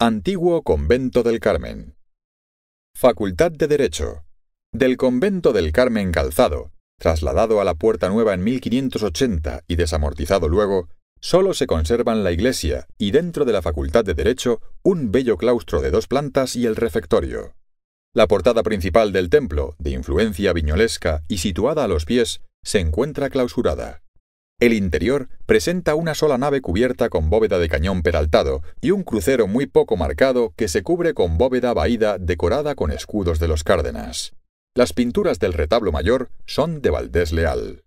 Antiguo Convento del Carmen. Facultad de Derecho. Del Convento del Carmen Calzado, trasladado a la Puerta Nueva en 1580 y desamortizado luego, solo se conservan la iglesia y dentro de la Facultad de Derecho un bello claustro de dos plantas y el refectorio. La portada principal del templo, de influencia viñolesca y situada a los pies, se encuentra clausurada. El interior presenta una sola nave cubierta con bóveda de cañón peraltado y un crucero muy poco marcado que se cubre con bóveda vaída decorada con escudos de los Cárdenas. Las pinturas del retablo mayor son de Valdés Leal.